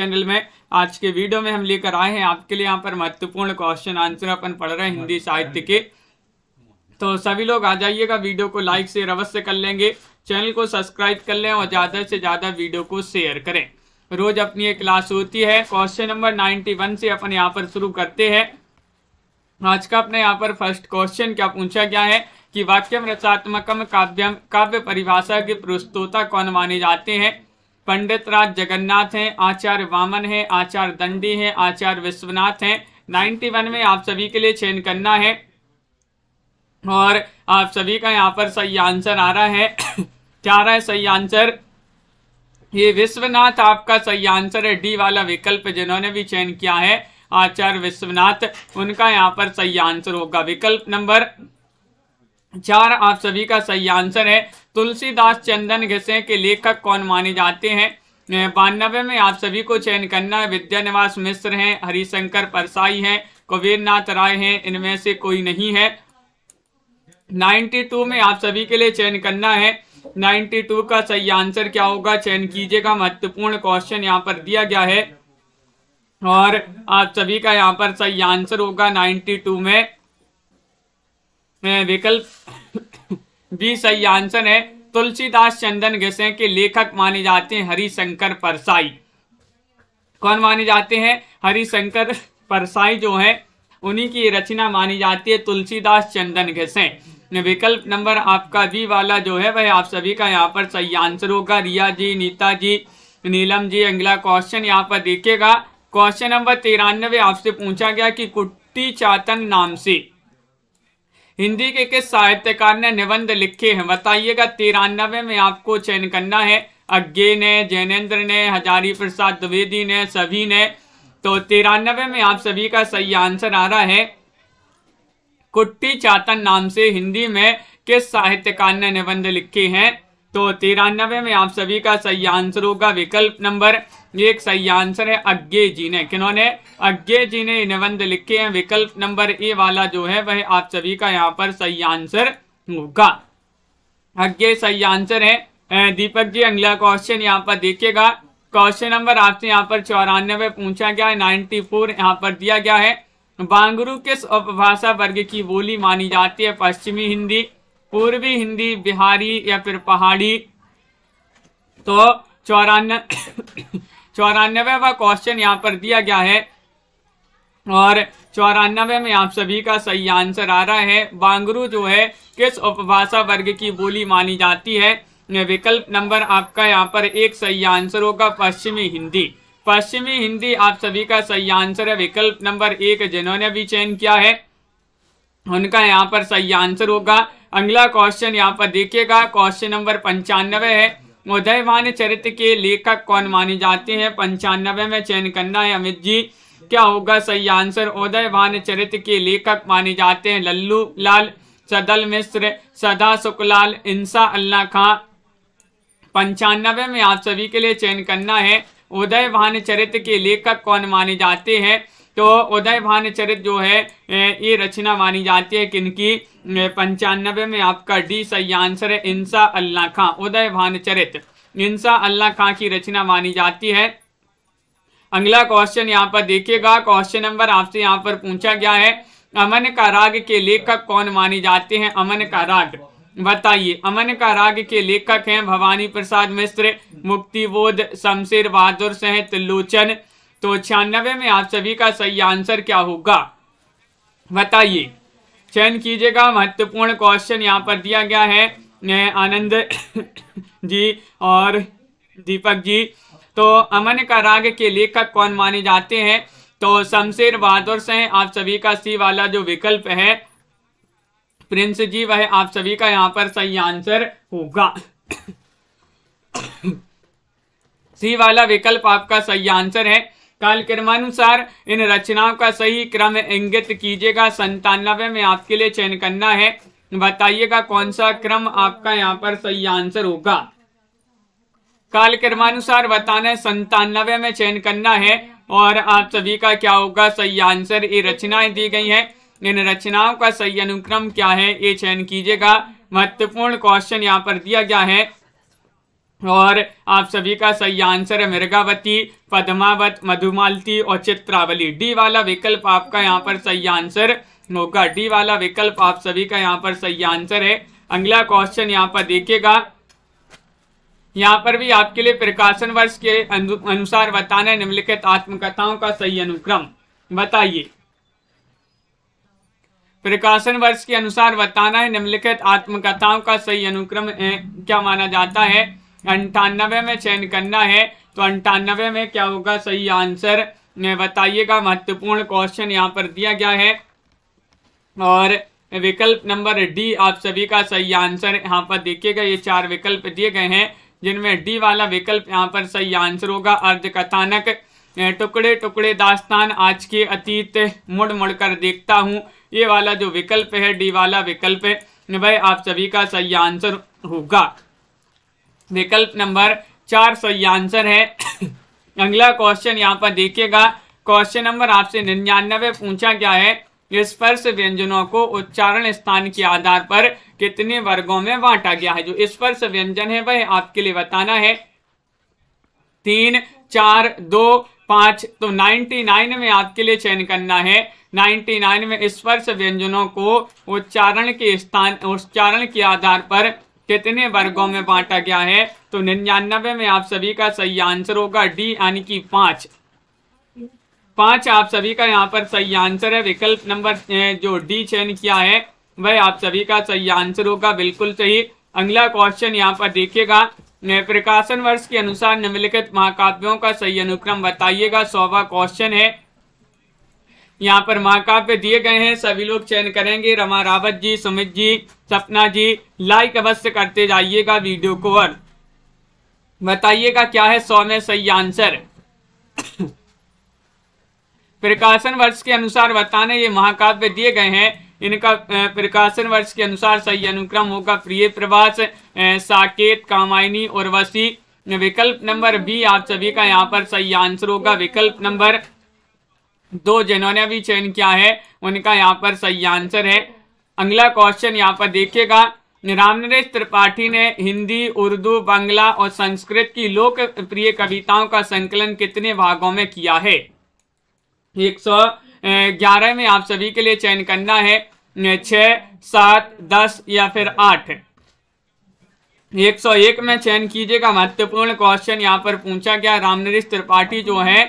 channel में आज के वीडियो में हम लेकर आए हैं आपके लिए यहाँ पर महत्वपूर्ण क्वेश्चन आंसर अपन पढ़ रहे हैं हिंदी साहित्य के तो सभी लोग आ जाइएगा वीडियो को लाइक से अवश्य कर लेंगे चैनल को सब्सक्राइब कर लें और ज़्यादा से ज़्यादा वीडियो को शेयर करें रोज अपनी एक क्लास होती है क्वेश्चन नंबर नाइन्टी वन से अपन यहाँ पर शुरू करते हैं आज का अपने यहाँ पर फर्स्ट क्वेश्चन क्या पूछा गया है कि वाक्यम रचात्मकम काव्यम काव्य परिभाषा के प्रस्तोता कौन माने जाते हैं पंडित राज जगन्नाथ हैं आचार्य वामन हैं आचार्य दंडी हैं आचार्य विश्वनाथ हैं 91 में आप सभी के लिए चयन करना है और आप सभी का यहाँ पर सही आंसर आ रहा है क्या आ रहा है सही आंसर ये विश्वनाथ आपका सही आंसर है डी वाला विकल्प जिन्होंने भी चयन किया है आचार्य विश्वनाथ उनका यहाँ पर सही आंसर होगा विकल्प नंबर चार आप सभी का सही आंसर है तुलसीदास चंदन घिसे के लेखक कौन माने जाते हैं बानबे में आप सभी को चयन करना विद्या निवास मिश्र हैं हरिशंकर परसाई हैं कुबेरनाथ राय हैं इनमें से कोई नहीं है 92 में आप सभी के लिए चयन करना है 92 का सही आंसर क्या होगा चयन कीजिएगा महत्वपूर्ण क्वेश्चन यहाँ पर दिया गया है और आप सभी का यहाँ पर सही आंसर होगा 92 में विकल्प बी सही आंसर है तुलसीदास चंदन घिसे के लेखक माने जाते हैं हरिशंकर परसाई कौन माने जाते हैं हरिशंकर परसाई जो है उन्हीं की रचना मानी जाती है तुलसीदास चंदन घिसे विकल्प नंबर आपका बी वाला जो है वह आप सभी का यहाँ पर सही आंसर होगा रिया जी नीता जी नीलम जी अगला क्वेश्चन यहाँ पर देखेगा क्वेश्चन नंबर तिरानवे आपसे पूछा गया कि कुट्टी चातन नाम से हिंदी के किस साहित्यकार ने निबंध लिखे हैं बताइएगा तिरानबे में आपको चयन करना है अज्ञे ने जैनेन्द्र ने हजारी प्रसाद द्विवेदी ने सभी ने तो तिरानबे में आप सभी का सही आंसर आ रहा है कुट्टी चातन नाम से हिंदी में किस साहित्यकार ने निबंध लिखे हैं तो तिरानबे में आप सभी का सही आंसर होगा विकल्प नंबर ये एक सही आंसर है अज्ञे जी ने किन्होंने अज्ञे जी ने निबंध लिखे हैं विकल्प नंबर ए वाला जो है वह आप सभी का यहाँ पर सही आंसर होगा अज्ञे सही आंसर है दीपक जी अगला क्वेश्चन यहाँ पर देखिएगा क्वेश्चन नंबर आपसे यहाँ पर चौरानवे पूछा गया है नाइन्टी फोर यहाँ पर दिया गया है बांगरू किस उपभाषा वर्ग की बोली मानी जाती है पश्चिमी हिंदी पूर्वी हिंदी बिहारी या फिर पहाड़ी तो चौरानवे चौरानवेवा क्वेश्चन यहाँ पर दिया गया है और चौरानवे में आप सभी का सही आंसर आ रहा है बांगरू जो है किस उपभाषा वर्ग की बोली मानी जाती है विकल्प नंबर आपका यहाँ पर एक सही आंसर होगा पश्चिमी हिंदी पश्चिमी हिंदी आप सभी का सही आंसर है विकल्प नंबर एक जिन्होंने भी चयन किया है उनका यहाँ पर सही आंसर होगा अगला क्वेश्चन यहाँ पर देखिएगा क्वेश्चन नंबर पंचानवे है उदयवान चरित्र के लेखक कौन माने जाते हैं पंचानबे में चयन करना है अमित जी क्या होगा सही आंसर उदयवान चरित्र के लेखक माने जाते हैं लल्लू लाल सदल मिश्र सदा सुखलाल इंसा अल्लाह खां पंचानबे में आप सभी के लिए चयन करना है उदयवान चरित्र के लेखक कौन माने जाते हैं तो उदय भानचरित जो है ये रचना मानी जाती है किनकी पंचानबे में आपका डी सही आंसर है इंसा अल्लाह खां उदय भानचरित इंसा अल्लाह खां की रचना मानी जाती है अगला क्वेश्चन यहाँ पर देखिएगा क्वेश्चन नंबर आपसे यहाँ पर पूछा गया है अमन का राग के लेखक कौन माने जाते हैं अमन का राग बताइए अमन का राग के लेखक हैं भवानी प्रसाद मिश्र मुक्तिबोध शमशेर बहादुर सहित लोचन तो छियानबे में आप सभी का सही आंसर क्या होगा बताइए चयन कीजिएगा महत्वपूर्ण क्वेश्चन यहाँ पर दिया गया है अं, आनंद जी और दीपक जी तो अमन का राग के लेखक कौन माने जाते हैं तो शमशेर बहादुर से आप सभी का सी वाला जो विकल्प है प्रिंस जी वह आप सभी का यहाँ पर सही आंसर होगा सी वाला विकल्प आपका सही आंसर है कालक्रमानुसार इन रचनाओं का सही क्रम इंगित कीजिएगा संतानवे में आपके लिए चयन करना है बताइएगा कौन सा क्रम आपका यहाँ पर सही आंसर होगा कालक्रमानुसार बताना है संतानवे में चयन करना है और आप सभी का क्या होगा सही आंसर ये रचनाएं दी गई हैं इन रचनाओं का सही अनुक्रम क्या है ये चयन कीजिएगा महत्वपूर्ण क्वेश्चन यहाँ पर दिया गया है और आप सभी का सही आंसर है मृगावती पद्मावत मधुमालती और चित्रावली डी वाला विकल्प आपका यहाँ पर सही आंसर होगा डी वाला विकल्प आप सभी का यहाँ पर सही आंसर है अगला क्वेश्चन यहाँ पर देखिएगा यहाँ पर भी आपके लिए प्रकाशन वर्ष के अनुसार बताना है निम्नलिखित आत्मकथाओं का सही अनुक्रम बताइए प्रकाशन वर्ष के अनुसार बताना है निम्नलिखित आत्मकथाओं का सही अनुक्रम क्या माना जाता है अंठानवे में चयन करना है तो अंठानवे में क्या होगा सही आंसर बताइएगा महत्वपूर्ण क्वेश्चन यहाँ पर दिया गया है और विकल्प नंबर डी आप सभी का सही आंसर यहाँ पर देखिएगा ये चार विकल्प दिए गए हैं जिनमें डी वाला विकल्प यहाँ पर सही आंसर होगा अर्धकथानक टुकड़े टुकड़े दास्तान आज के अतीत मुड़ मुड़ कर देखता हूँ ये वाला जो विकल्प है डी वाला विकल्प है भाई आप सभी का सही आंसर होगा विकल्प नंबर चार सौ ये आंसर है अगला क्वेश्चन यहाँ पर देखिएगा क्वेश्चन नंबर आपसे निन्यानवे पूछा गया है स्पर्श व्यंजनों को उच्चारण स्थान के आधार पर कितने वर्गों में बांटा गया है जो स्पर्श व्यंजन है वह आपके लिए बताना है तीन चार दो पांच तो 99 में आपके लिए चयन करना है 99 में स्पर्श व्यंजनों को उच्चारण के स्थान उच्चारण के आधार पर कितने वर्गों में बांटा गया है तो निन्यानबे में आप सभी का सही आंसर होगा डी यानी कि पांच पांच आप सभी का यहाँ पर सही आंसर है विकल्प नंबर जो डी चयन किया है वह आप सभी का सही आंसर होगा बिल्कुल सही अगला क्वेश्चन यहाँ पर देखिएगा प्रकाशन वर्ष के अनुसार निम्नलिखित महाकाव्यों का सही अनुक्रम बताइएगा सौवा क्वेश्चन है यहाँ पर महाकाव्य दिए गए हैं सभी लोग चयन करेंगे रमा रावत जी सुमित जी सपना जी लाइक अवश्य करते जाइएगा वीडियो को और बताइएगा क्या है सौ में सही आंसर प्रकाशन वर्ष के अनुसार बताने ये महाकाव्य दिए गए हैं इनका प्रकाशन वर्ष के अनुसार सही अनुक्रम होगा प्रिय प्रवास साकेत कामायनी और वसी विकल्प नंबर बी आप सभी का यहाँ पर सही आंसर होगा विकल्प नंबर दो जिन्होंने भी चयन किया है उनका यहाँ पर सही आंसर है अगला क्वेश्चन यहाँ पर देखिएगा रामनरेश त्रिपाठी ने हिंदी उर्दू बांग्ला और संस्कृत की लोकप्रिय कविताओं का संकलन कितने भागों में किया है एक सौ ग्यारह में आप सभी के लिए चयन करना है छ सात दस या फिर आठ एक सौ एक में चयन कीजिएगा महत्वपूर्ण क्वेश्चन यहाँ पर पूछा गया रामनरेश त्रिपाठी जो है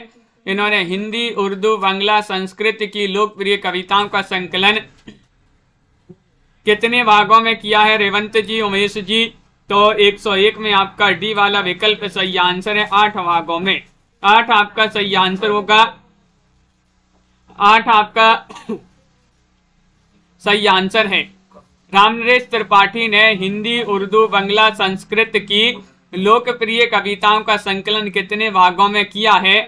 इन्होंने हिंदी उर्दू बांग्ला संस्कृत की लोकप्रिय कविताओं का संकलन कितने भागों में किया है रेवंत जी उमेश जी तो 101 में आपका डी वाला विकल्प सही आंसर है आठ भागों में आठ आपका सही आंसर होगा आठ आपका सही आंसर है रामनरेश त्रिपाठी ने हिंदी उर्दू बंगला संस्कृत की लोकप्रिय कविताओं का संकलन कितने भागों में किया है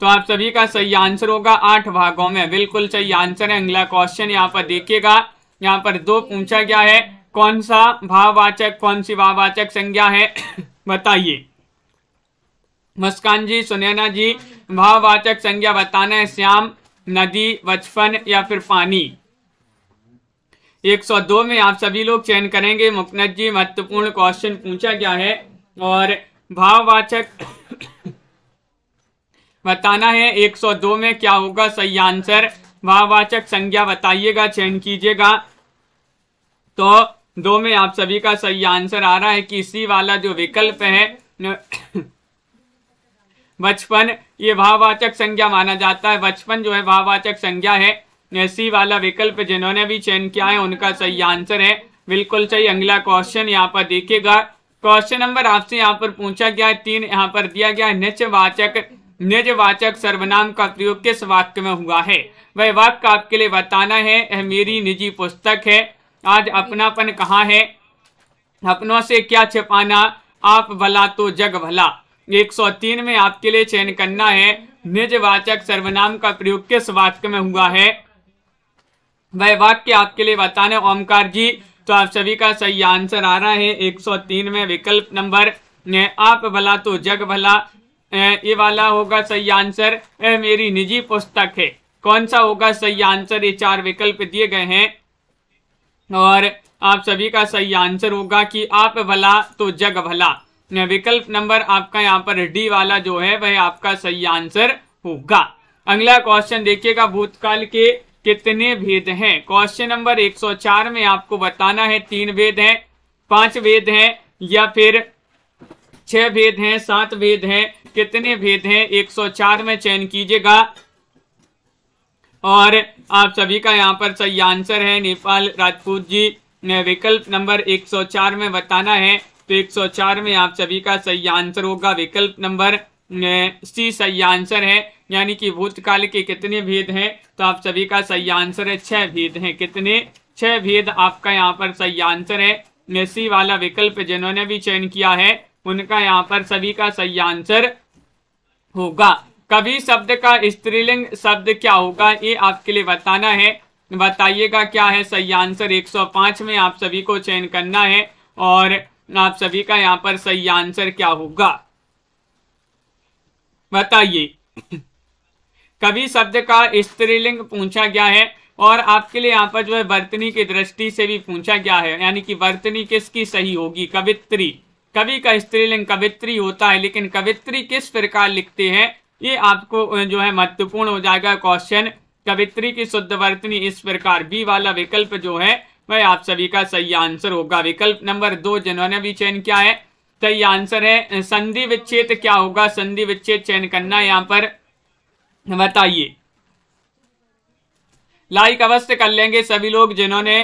तो आप सभी का सही आंसर होगा आठ भागों में बिल्कुल सही आंसर है अगला क्वेश्चन यहाँ पर देखिएगा यहाँ पर दो पूछा गया है कौन सा भाववाचक कौन सी भाववाचक संज्ञा है बताइए मस्कान जी सुनैना जी भाववाचक संज्ञा बताना है श्याम नदी बचपन या फिर पानी 102 में आप सभी लोग चयन करेंगे मुकनद जी महत्वपूर्ण क्वेश्चन पूछा गया है और भाववाचक बताना है 102 में क्या होगा सही आंसर वाहवाचक संज्ञा बताइएगा चयन कीजिएगा तो दो में आप सभी का सही आंसर आ रहा है कि इसी वाला जो विकल्प है बचपन ये भाववाचक संज्ञा माना जाता है बचपन जो है भाववाचक संज्ञा है सी वाला विकल्प जिन्होंने भी चयन किया है उनका सही आंसर है बिल्कुल सही अगला क्वेश्चन यहाँ पर देखिएगा क्वेश्चन नंबर आपसे यहाँ पर पूछा गया है तीन यहाँ पर दिया गया है निचवाचक निजवाचक सर्वनाम का प्रयोग किस वाक्य में हुआ है वह वाक्य आपके लिए बताना है यह मेरी निजी पुस्तक है आज अपनापन कहाँ है अपनों से क्या छिपाना आप भला तो जग भला 103 में आपके लिए चयन करना है निजवाचक सर्वनाम का प्रयोग किस वाक्य में हुआ है वह वाक्य आपके लिए बताने ओमकार जी तो आप सभी का सही आंसर आ रहा है 103 में विकल्प नंबर आप भला तो जग भला ये वाला होगा सही आंसर मेरी निजी पुस्तक है कौन सा होगा सही आंसर ये चार विकल्प दिए गए हैं और आप सभी का सही आंसर होगा कि आप भला तो जग भला विकल्प नंबर आपका यहाँ पर डी वाला जो है वह आपका सही आंसर होगा अगला क्वेश्चन देखिएगा भूतकाल के कितने भेद हैं क्वेश्चन नंबर 104 में आपको बताना है तीन भेद हैं पांच भेद हैं या फिर छह भेद हैं सात भेद हैं कितने भेद हैं 104 में चयन कीजिएगा और आप सभी का यहाँ पर सही आंसर है नेपाल राजपूत जी ने विकल्प नंबर 104 में बताना है तो 104 में आप सभी का सही आंसर होगा विकल्प नंबर सी सही आंसर है यानी कि भूतकाल के कितने भेद हैं तो आप सभी का सही आंसर है छह भेद हैं कितने छह भेद आपका यहाँ पर सही आंसर है सी वाला विकल्प जिन्होंने भी चयन किया है उनका यहाँ पर सभी का सही आंसर होगा कवि शब्द का स्त्रीलिंग शब्द क्या होगा ये आपके लिए बताना है बताइएगा क्या है सही आंसर 105 में आप सभी को चयन करना है और आप सभी का यहाँ पर सही आंसर क्या होगा बताइए कवि शब्द का स्त्रीलिंग पूछा गया है और आपके लिए यहाँ पर जो है वर्तनी की दृष्टि से भी पूछा गया है यानी कि वर्तनी किसकी सही होगी कवित्री कवि का स्त्रीलिंग कवित्री होता है लेकिन कवित्री किस प्रकार लिखते हैं ये आपको जो है महत्वपूर्ण हो जाएगा क्वेश्चन कवित्री की शुद्ध वर्तनी इस प्रकार बी वाला विकल्प जो है वह आप सभी का सही आंसर होगा विकल्प नंबर दो जिन्होंने भी चयन किया है सही आंसर है संधि विच्छेद क्या होगा संधि विच्छेद चयन करना यहाँ पर बताइए लाइक अवश्य कर लेंगे सभी लोग जिन्होंने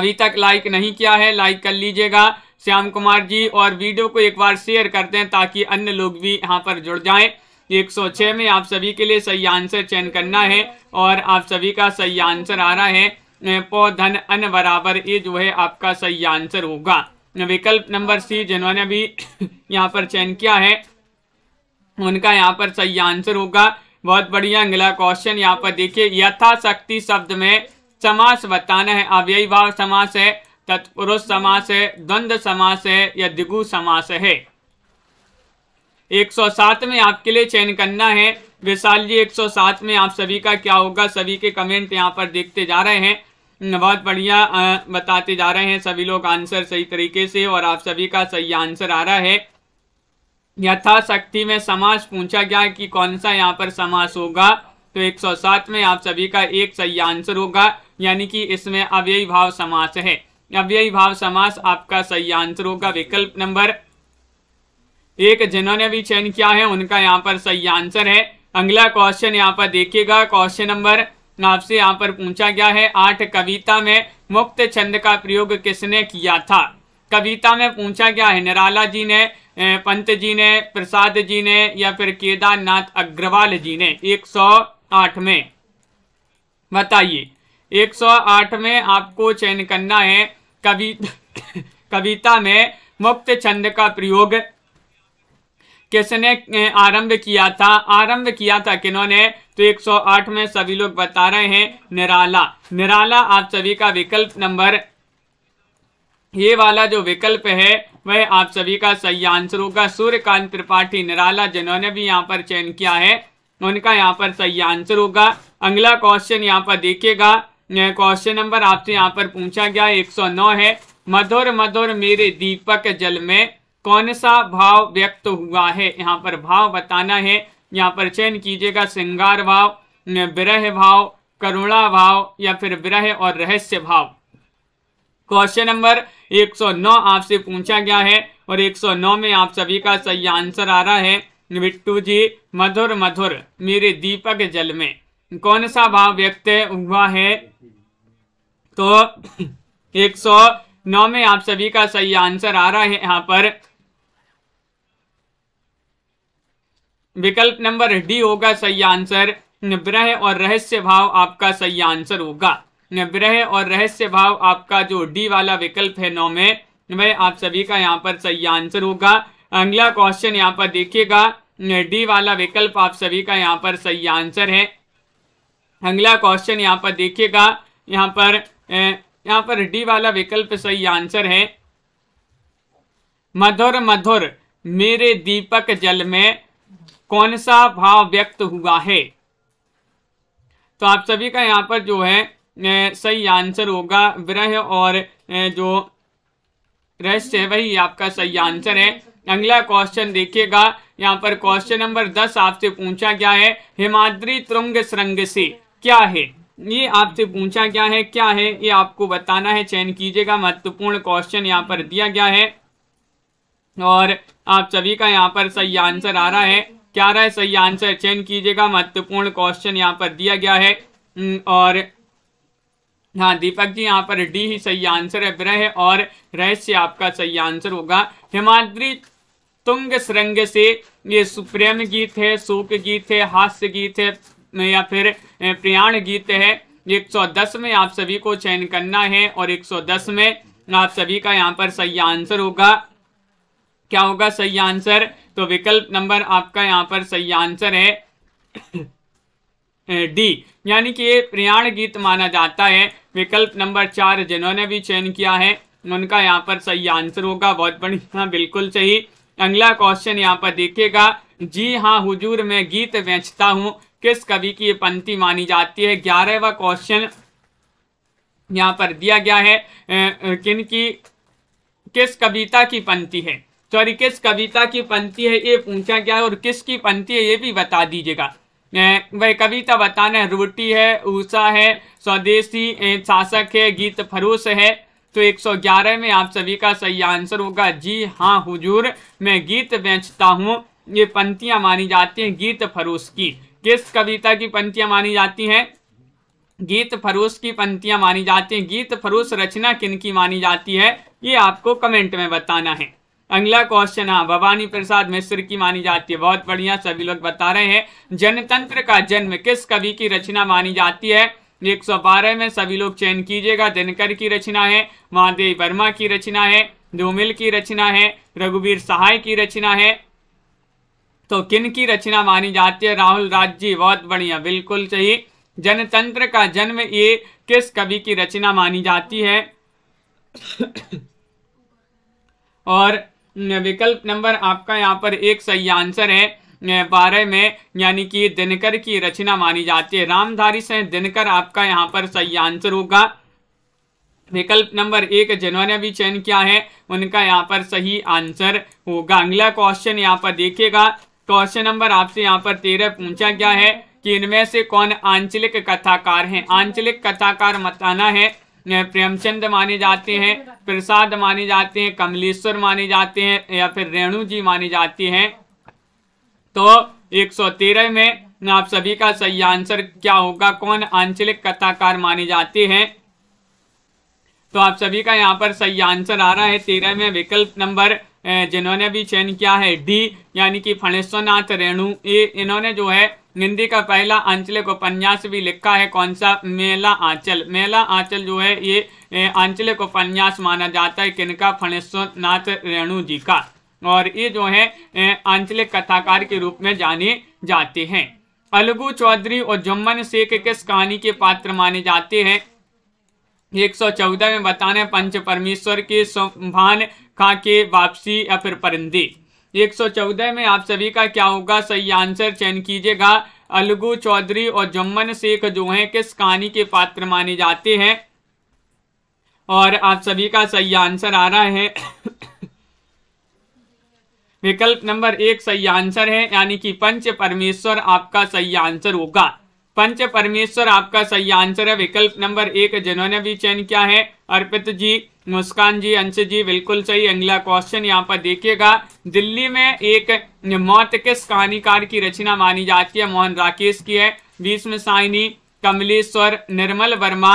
अभी तक लाइक नहीं किया है लाइक कर लीजिएगा श्याम कुमार जी और वीडियो को एक बार शेयर करते हैं ताकि अन्य लोग भी यहाँ पर जुड़ जाए 106 में आप सभी के लिए सही आंसर चयन करना है और आप सभी का सही आंसर आ रहा है पौधन अन बराबर ये जो है आपका सही आंसर होगा विकल्प नंबर सी जिन्होंने भी यहाँ पर चयन किया है उनका यहाँ पर सही आंसर होगा बहुत बढ़िया अगला क्वेश्चन यहाँ पर देखिए यथाशक्ति शब्द में समास बताना है अव्ययी भाव समास है तत्पुरुष समास है द्वंद्व समास है या दिगु समास है 107 में आपके लिए चयन करना है विशाल जी 107 में आप सभी का क्या होगा सभी के कमेंट यहाँ पर देखते जा रहे हैं बहुत बढ़िया बताते जा रहे हैं सभी लोग आंसर सही तरीके से और आप सभी का सही आंसर आ रहा है यथाशक्ति में समास पूछा गया कि कौन सा यहाँ पर समास होगा तो 107 में आप सभी का एक सही आंसर होगा यानी कि इसमें अव्ययी भाव समास है अव्ययी भाव समास आपका सही आंसर होगा विकल्प नंबर एक जिन्होंने भी चयन किया है उनका यहाँ पर सही आंसर है अगला क्वेश्चन यहाँ पर देखिएगा क्वेश्चन नंबर आपसे यहाँ पर पूछा गया है आठ कविता में मुक्त छंद का प्रयोग किसने किया था कविता में पूछा गया है निराला जी ने पंत जी ने प्रसाद जी ने या फिर केदारनाथ अग्रवाल जी ने 108 में बताइए 108 में आपको चयन करना है कवि कविता में मुक्त छंद का प्रयोग किसने आरंभ किया था आरंभ किया था किन्होंने तो 108 में सभी लोग बता रहे हैं निराला निराला आप सभी का विकल्प नंबर ये वाला जो विकल्प है वह आप सभी का सही आंसर होगा सूर्यकांत त्रिपाठी निराला जिन्होंने भी यहाँ पर चयन किया है उनका यहाँ पर सही आंसर होगा अगला क्वेश्चन यहाँ पर देखिएगा क्वेश्चन नंबर आपसे यहाँ पर पूछा गया 109 है मधुर मधुर मेरे दीपक जल में कौन सा भाव व्यक्त हुआ है यहाँ पर भाव बताना है यहाँ पर चयन कीजिएगा श्रृंगार भाव विरह भाव करुणा भाव या फिर विरह और रहस्य भाव क्वेश्चन नंबर 109 आपसे पूछा गया है और 109 में आप सभी का सही आंसर आ रहा है बिट्टू जी मधुर मधुर मेरे दीपक जल में कौन सा भाव व्यक्त हुआ है तो 109 में आप सभी का सही आंसर आ रहा है यहाँ पर विकल्प नंबर डी होगा सही आंसर निब्रह और रहस्य भाव आपका सही आंसर होगा निब्रह और रहस्य भाव आपका जो डी वाला विकल्प है नौ में वह आप सभी का यहाँ पर सही आंसर होगा अगला क्वेश्चन यहाँ पर देखिएगा डी वाला विकल्प आप सभी का यहाँ पर सही आंसर है अगला क्वेश्चन यहाँ पर देखिएगा यहाँ पर यहाँ पर डी वाला विकल्प सही आंसर है मधुर मधुर मेरे दीपक जल में कौन सा भाव व्यक्त हुआ है तो आप सभी का यहाँ पर जो है सही आंसर होगा विरह और जो रहस्य है वही आपका सही आंसर है अगला क्वेश्चन देखिएगा यहाँ पर क्वेश्चन नंबर दस आपसे पूछा गया है हिमाद्री तुरंग श्रृंग से क्या है ये आपसे पूछा गया है क्या है ये आपको बताना है चयन कीजिएगा महत्वपूर्ण क्वेश्चन यहाँ पर दिया गया है और आप सभी का यहाँ पर सही आंसर आ रहा है क्या रहा है सही आंसर चयन कीजिएगा महत्वपूर्ण क्वेश्चन यहाँ पर दिया गया है हम्म, और हाँ दीपक जी यहाँ पर डी ही सही आंसर है ग्रह और रहस्य आपका सही आंसर होगा हिमाद्री तुंग श्रृंग से ये सुप्रेम गीत है शोक गीत है हास्य गीत है या फिर प्रयाण गीत है 110 में आप सभी को चयन करना है और 110 में आप सभी का यहाँ पर सही आंसर होगा क्या होगा सही आंसर तो विकल्प नंबर आपका यहाँ पर सही आंसर है डी यानी कि ये प्रयाण गीत माना जाता है विकल्प नंबर चार जिन्होंने भी चयन किया है उनका यहाँ पर सही आंसर होगा बहुत बढ़िया बिल्कुल सही अगला क्वेश्चन यहाँ पर देखिएगा जी हाँ हुजूर मैं गीत बेचता हूँ किस कवि की ये पंक्ति मानी जाती है ग्यारहवा क्वेश्चन यहाँ पर दिया गया है किन की किस कविता की पंक्ति है सॉरी किस कविता की पंक्ति है ये पूछा गया है और किसकी पंक्ति है ये भी बता दीजिएगा वह कविता बताना है रोटी है ऊषा है स्वदेशी शासक है गीत फरोश है तो 111 में आप सभी का सही आंसर होगा जी हाँ हुजूर मैं गीत बेचता हूँ ये पंक्तियाँ मानी जाती हैं गीत फरोश की किस कविता की पंक्तियां मानी जाती हैं गीत फरूस की पंक्तियां मानी जाती हैं गीत फरूस रचना किन की मानी जाती है ये आपको कमेंट में बताना है अगला क्वेश्चन हाँ भवानी प्रसाद मिश्र की मानी जाती है बहुत बढ़िया सभी लोग बता रहे हैं जनतंत्र का जन्म किस कवि की रचना मानी जाती है एक सौ बारह में सभी लोग चयन कीजिएगा दिनकर की रचना है महादेव वर्मा की रचना है धूमिल की रचना है रघुवीर सहाय की रचना है तो किन की रचना मानी जाती है राहुल राज जी बहुत बढ़िया बिल्कुल सही जनतंत्र का जन्म ये किस कवि की रचना मानी जाती है और विकल्प नंबर आपका यहाँ पर एक सही आंसर है बारह में यानी कि दिनकर की रचना मानी जाती है रामधारी से दिनकर आपका यहाँ पर सही आंसर होगा विकल्प नंबर एक जिन्होंने भी चयन किया है उनका यहाँ पर सही आंसर होगा अगला क्वेश्चन यहाँ पर देखिएगा क्वेश्चन नंबर आपसे यहाँ पर तेरह पूछा गया है कि इनमें से कौन आंचलिक कथाकार हैं आंचलिक कथाकार मताना है प्रेमचंद माने जाते हैं प्रसाद माने जाते हैं कमलेश्वर माने जाते हैं या फिर रेणु जी माने जाती हैं तो 113 में आप सभी का सही आंसर क्या होगा कौन आंचलिक कथाकार माने जाते हैं तो आप सभी का यहाँ पर सही आंसर आ रहा है तेरह में विकल्प नंबर जिन्होंने भी चयन किया है डी यानी कि फणेश्वरनाथ रेणु ये इन्होंने जो है हिंदी का पहला आंचलिक उपन्यास भी लिखा है कौन सा मेला आंचल मेला आंचल जो है ये आंचलिक उपन्यास माना जाता है किनका फणेश्वरनाथ रेणु जी का और ये जो है आंचलिक कथाकार के रूप में जाने जाते हैं अलगू चौधरी और जुम्मन शेख किस कहानी के पात्र माने जाते हैं एक सौ चौदह में बताने पंच परमेश्वर के सम्भान खाके वापसी या फिर सौ 114 में आप सभी का क्या होगा सही आंसर चयन कीजिएगा अलगू चौधरी और जुम्मन शेख जो हैं किस कहानी के पात्र माने जाते हैं और आप सभी का सही आंसर आ रहा है विकल्प नंबर एक सही आंसर है यानी कि पंच परमेश्वर आपका सही आंसर होगा पंच परमेश्वर आपका सही आंसर है विकल्प नंबर एक जिन्होंने भी चयन किया है अर्पित जी मुस्कान जी अंश जी बिल्कुल सही अगला क्वेश्चन यहाँ पर देखिएगा दिल्ली में एक मौत किस कहानीकार की रचना मानी जाती है मोहन राकेश की है बीस में साइनी कमलेश्वर निर्मल वर्मा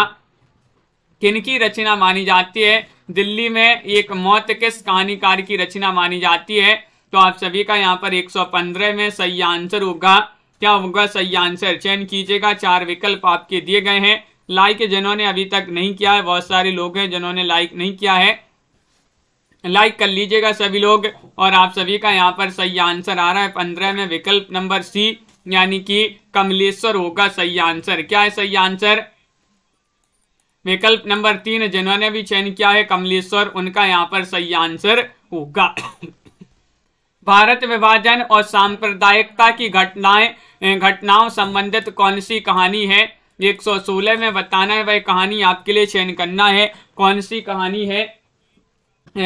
किनकी रचना मानी जाती है दिल्ली में एक मौत किस कहानीकार की रचना मानी जाती है तो आप सभी का यहाँ पर 115 में सही आंसर होगा क्या होगा सही आंसर चयन कीजिएगा चार विकल्प आपके दिए गए हैं लाइक जिन्होंने अभी तक नहीं किया है बहुत सारे लोग हैं जिन्होंने लाइक नहीं किया है लाइक कर लीजिएगा सभी लोग और आप सभी का यहाँ पर सही आंसर आ रहा है पंद्रह में विकल्प नंबर सी यानी कि कमलेश्वर होगा सही आंसर क्या है सही आंसर विकल्प नंबर तीन जिन्होंने भी चयन किया है कमलेश्वर उनका यहाँ पर सही आंसर होगा भारत विभाजन और सांप्रदायिकता की घटनाएं घटनाओं संबंधित कौन सी कहानी है एक सौ सोलह में बताना है वह कहानी आपके लिए चयन करना है कौन सी कहानी है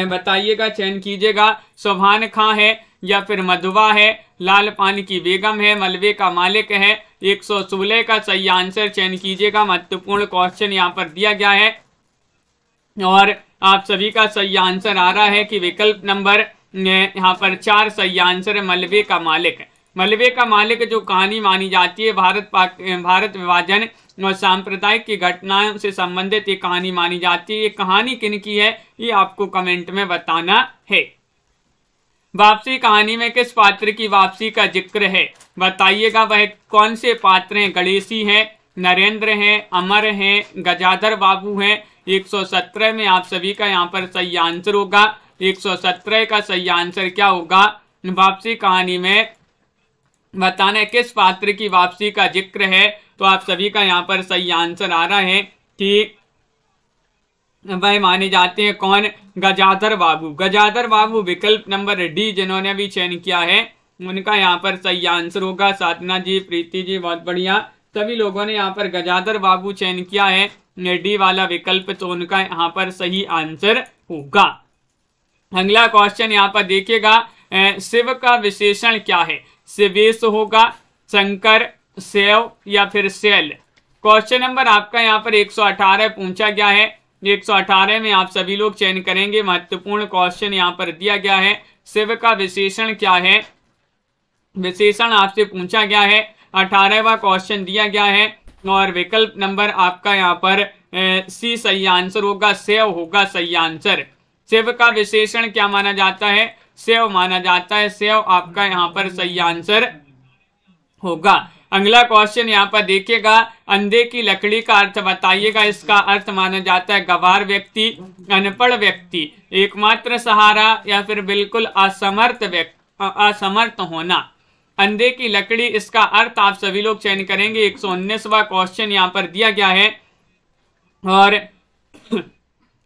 बताइएगा चयन कीजिएगा सुभान खां है या फिर मधुबा है लाल पानी की बेगम है मलबे का मालिक है 116 का सही आंसर चयन कीजिएगा महत्वपूर्ण क्वेश्चन यहाँ पर दिया गया है और आप सभी का सही आंसर आ रहा है कि विकल्प नंबर यहाँ पर चार सही आंसर है मलबे का मालिक मलबे का मालिक जो कहानी मानी जाती है भारत पाक भारत विभाजन और सांप्रदायिक की घटनाओं से संबंधित ये कहानी मानी जाती है ये कहानी किन की है ये आपको कमेंट में बताना है वापसी कहानी में किस पात्र की वापसी का जिक्र है बताइएगा वह कौन से पात्र हैं गणेशी हैं नरेंद्र हैं अमर हैं गजाधर बाबू हैं 117 में आप सभी का यहाँ पर सही आंसर होगा 117 का सही आंसर क्या होगा वापसी कहानी में बताना किस पात्र की वापसी का जिक्र है तो आप सभी का यहाँ पर सही आंसर आ रहा है कि वह माने जाते हैं कौन गजाधर बाबू गजाधर बाबू विकल्प नंबर डी जिन्होंने भी चयन किया है उनका यहाँ पर सही आंसर होगा साधना जी प्रीति जी बहुत बढ़िया सभी लोगों ने यहाँ पर गजाधर बाबू चयन किया है डी वाला विकल्प तो उनका यहाँ पर सही आंसर होगा अगला क्वेश्चन यहाँ पर देखिएगा शिव का विशेषण क्या है शिवेश होगा शंकर सेव या फिर सेल क्वेश्चन नंबर आपका यहाँ पर 118 पूछा गया है 118 में आप सभी लोग चयन करेंगे महत्वपूर्ण क्वेश्चन यहाँ पर दिया गया है शिव का विशेषण क्या है विशेषण आपसे पूछा गया है अठारहवा क्वेश्चन दिया गया है और विकल्प नंबर आपका यहाँ पर ए, सी सही आंसर होगा सेव होगा सही आंसर शिव का विशेषण क्या माना जाता है सेव माना जाता है सेव आपका यहाँ पर सही आंसर होगा अगला क्वेश्चन यहाँ पर देखिएगा अंधे की लकड़ी का अर्थ बताइएगा इसका अर्थ माना जाता है गवार व्यक्ति अनपढ़ व्यक्ति एकमात्र सहारा या फिर बिल्कुल असमर्थ व्यक्ति असमर्थ होना अंधे की लकड़ी इसका अर्थ आप सभी लोग चयन करेंगे एक सौ क्वेश्चन यहाँ पर दिया गया है और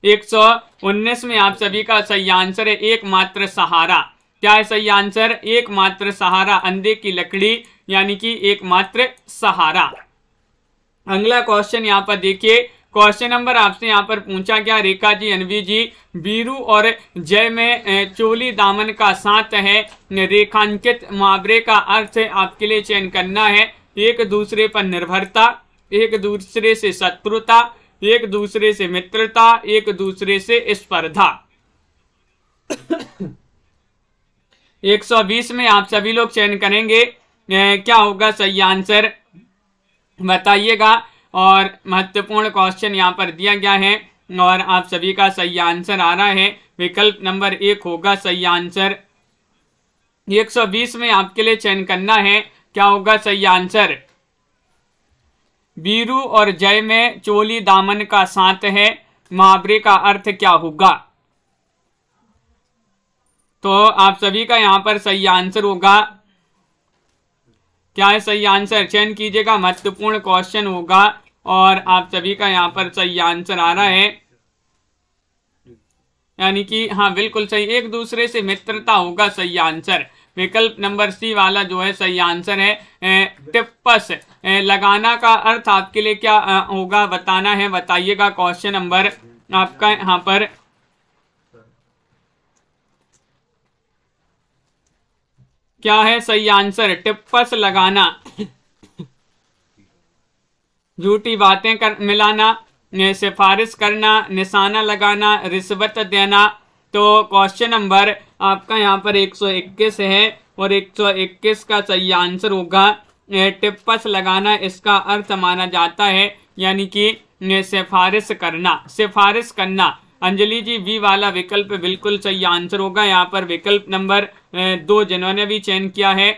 उन्नीस में आप सभी का सही आंसर है एकमात्र सहारा क्या है सही आंसर एकमात्र सहारा अंधे की लकड़ी यानी कि एकमात्र सहारा अगला क्वेश्चन यहाँ पर देखिए क्वेश्चन नंबर आपसे यहाँ पर पूछा गया रेखा जी अनवी जी बीरू और जय में चोली दामन का साथ है रेखांकित मुहावरे का अर्थ आपके लिए चयन करना है एक दूसरे पर निर्भरता एक दूसरे से शत्रुता एक दूसरे से मित्रता एक दूसरे से स्पर्धा 120 में आप सभी लोग चयन करेंगे ए, क्या होगा सही आंसर बताइएगा और महत्वपूर्ण क्वेश्चन यहाँ पर दिया गया है और आप सभी का सही आंसर आ रहा है विकल्प नंबर एक होगा सही आंसर 120 में आपके लिए चयन करना है क्या होगा सही आंसर वीरू और जय में चोली दामन का साथ है मुहावरे का अर्थ क्या होगा तो आप सभी का यहां पर सही आंसर होगा क्या है सही आंसर चयन कीजिएगा महत्वपूर्ण क्वेश्चन होगा और आप सभी का यहां पर सही आंसर आ रहा है यानी कि हाँ बिल्कुल सही एक दूसरे से मित्रता होगा सही आंसर विकल्प नंबर सी वाला जो है सही आंसर है टिप्पस लगाना का अर्थ आपके लिए क्या होगा बताना है बताइएगा क्वेश्चन नंबर आपका यहाँ पर क्या है सही आंसर टिप्पस लगाना झूठी बातें कर मिलाना सिफारिश करना निशाना लगाना रिश्वत देना तो क्वेश्चन नंबर आपका यहाँ पर 121 है और 121 का सही आंसर होगा टिप्पस लगाना इसका अर्थ माना जाता है यानी कि सिफारिश करना सिफारिश करना अंजलि जी वी वाला विकल्प बिल्कुल सही आंसर होगा यहाँ पर विकल्प नंबर दो जिन्होंने भी चयन किया है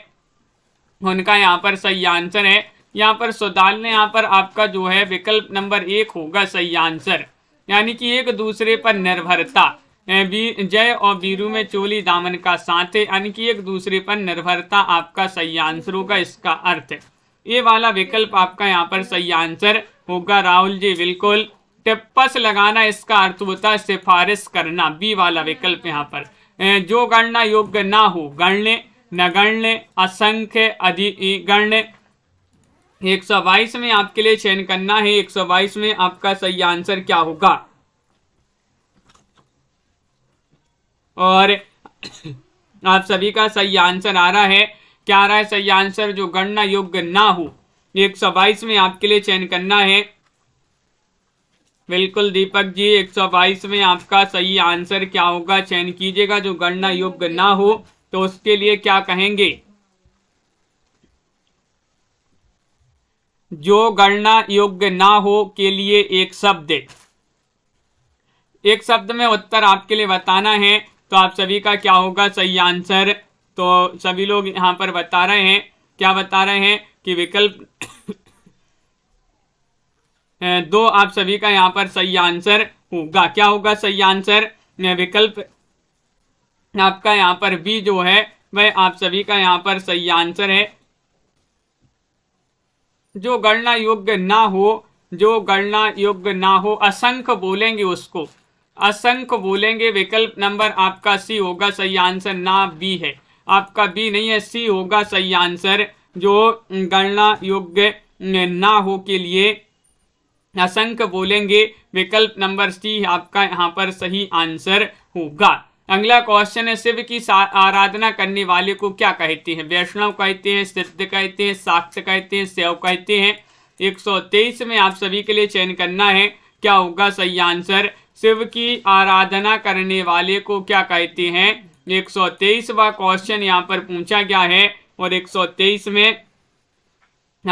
उनका यहाँ पर सही आंसर है यहाँ पर सुदाल ने यहाँ पर आपका जो है विकल्प नंबर एक होगा सही आंसर यानी कि एक दूसरे पर निर्भरता जय और वीरू में चोली दामन का साथ है यानी कि एक दूसरे पर निर्भरता आपका सही आंसर होगा इसका अर्थ ये वाला विकल्प आपका यहाँ पर सही आंसर होगा राहुल जी बिल्कुल टिप्पस लगाना इसका अर्थ होता है सिफारिश करना बी वाला विकल्प यहाँ पर जो गणना योग्य ना हो गण्य नगण्य असंख्य अधि गण्य एक सौ बाईस में आपके लिए चयन करना है एक सौ बाईस में आपका सही आंसर क्या होगा और आप सभी का सही आंसर आ रहा है क्या आ रहा है सही आंसर जो गणना योग्य ना हो एक सौ बाईस में आपके लिए चयन करना है बिल्कुल दीपक जी एक सौ बाईस में आपका सही आंसर क्या होगा चयन कीजिएगा जो गणना योग्य ना हो तो उसके लिए क्या कहेंगे जो गणना योग्य ना हो के लिए एक शब्द एक शब्द में उत्तर आपके लिए बताना है तो आप सभी का क्या होगा सही आंसर तो सभी लोग यहाँ पर बता रहे हैं क्या बता रहे हैं कि विकल्प दो आप सभी का यहाँ पर सही आंसर होगा क्या होगा सही आंसर विकल्प आपका यहाँ पर बी जो है वह आप सभी का यहाँ पर सही आंसर है जो गणना योग्य ना हो जो गणना योग्य ना हो असंख्य बोलेंगे उसको असंख बोलेंगे विकल्प नंबर आपका सी होगा सही आंसर ना बी है आपका बी नहीं है सी होगा सही आंसर जो गणना योग्य ना हो के लिए असंख्य बोलेंगे विकल्प नंबर सी आपका यहाँ पर सही आंसर होगा अगला क्वेश्चन है शिव की आराधना करने वाले को क्या कहते हैं वैष्णव कहते हैं सिद्ध कहते हैं साक्त कहते हैं सेव कहते हैं 123 में आप सभी के लिए चयन करना है क्या होगा सही आंसर शिव की आराधना करने वाले को क्या कहते हैं एक सौ तेईसवा क्वेश्चन यहाँ पर पूछा गया है और एक सौ तेईस में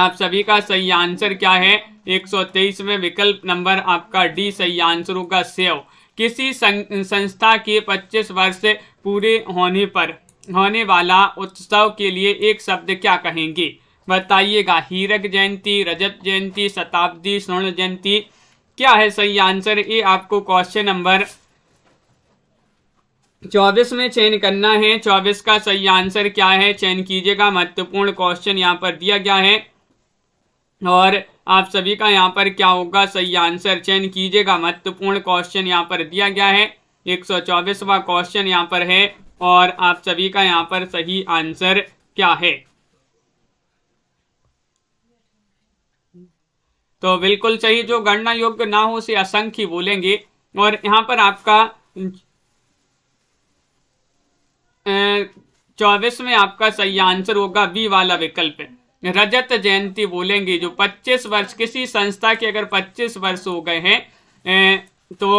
आप सभी का सही आंसर क्या है एक सौ तेईस में विकल्प नंबर आपका डी सही आंसर होगा सेव किसी संस्था के 25 वर्ष पूरे होने पर होने वाला उत्सव के लिए एक शब्द क्या कहेंगे बताइएगा हीरक जयंती रजत जयंती शताब्दी स्वर्ण जयंती क्या है सही आंसर ये आपको क्वेश्चन नंबर चौबीस में चयन करना है चौबीस का सही आंसर क्या है चयन कीजिएगा महत्वपूर्ण क्वेश्चन यहाँ पर दिया गया है और आप सभी का यहाँ पर क्या होगा सही आंसर चयन कीजिएगा महत्वपूर्ण क्वेश्चन यहाँ पर दिया गया है एक सौ चौबीसवा क्वेश्चन यहाँ पर है और आप सभी का यहाँ पर सही आंसर क्या है तो बिल्कुल सही जो गणना योग्य ना हो उसे असंख्य बोलेंगे और यहाँ पर आपका चौबीस में आपका सही आंसर होगा बी वाला विकल्प है रजत जयंती बोलेंगे जो 25 वर्ष किसी संस्था के अगर 25 वर्ष हो गए हैं तो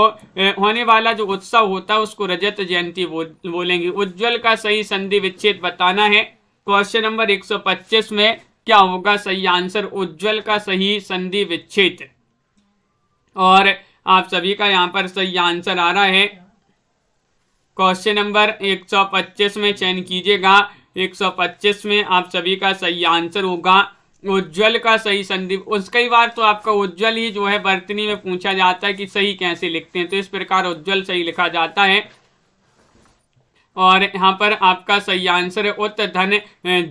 होने वाला जो उत्सव होता है उसको रजत जयंती बोलेंगे उज्जवल का सही संधि विच्छेद बताना है क्वेश्चन नंबर 125 में क्या होगा सही आंसर उज्जवल का सही संधि विच्छेद और आप सभी का यहाँ पर सही आंसर आ रहा है क्वेश्चन नंबर 125 में चयन कीजिएगा 125 में आप सभी का सही आंसर होगा उज्जवल का सही संधि उस कई बार तो आपका उज्जवल ही जो है बर्तनी में पूछा जाता है कि सही कैसे लिखते हैं तो इस प्रकार उज्जवल सही लिखा जाता है और यहाँ पर आपका सही आंसर है उत धन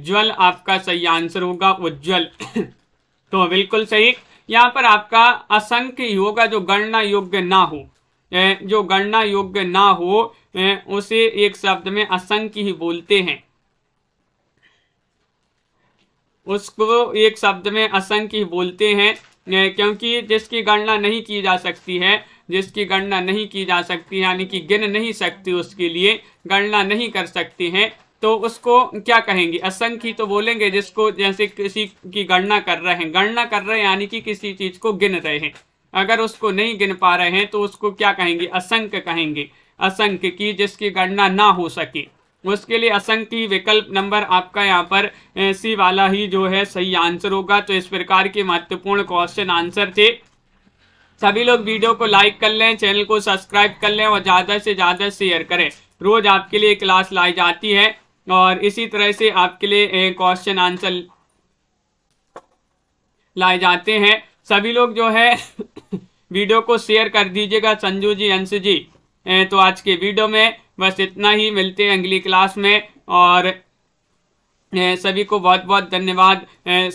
ज्वल आपका सही आंसर होगा उज्ज्वल तो बिल्कुल सही यहाँ पर आपका असंख्य होगा जो गणना योग्य ना हो जो गणना योग्य ना हो उसे एक शब्द में असंख्य ही बोलते हैं उसको एक शब्द में असंख्य ही बोलते हैं क्योंकि जिसकी गणना नहीं की जा सकती है जिसकी गणना नहीं की जा सकती यानी कि गिन नहीं सकती उसके लिए गणना नहीं कर सकती हैं तो उसको क्या कहेंगे असंख्य तो बोलेंगे जिसको जैसे किसी की गणना कर रहे हैं गणना कर रहे हैं यानी कि किसी चीज़ को गिन रहे हैं अगर उसको नहीं गिन पा रहे हैं तो उसको क्या कहेंगे असंख्य कहेंगे असंख्य की जिसकी गणना ना हो सके उसके लिए असंख्य विकल्प नंबर आपका यहाँ पर सी वाला ही जो है सही आंसर होगा तो इस प्रकार के महत्वपूर्ण क्वेश्चन आंसर थे सभी लोग वीडियो को लाइक कर लें चैनल को सब्सक्राइब कर लें और ज़्यादा से ज़्यादा शेयर करें रोज़ आपके लिए क्लास लाई जाती है और इसी तरह से आपके लिए क्वेश्चन आंसर लाए जाते हैं सभी लोग जो है वीडियो को शेयर कर दीजिएगा संजू जी अंश जी तो आज के वीडियो में बस इतना ही मिलते हैं अगली क्लास में और सभी को बहुत बहुत धन्यवाद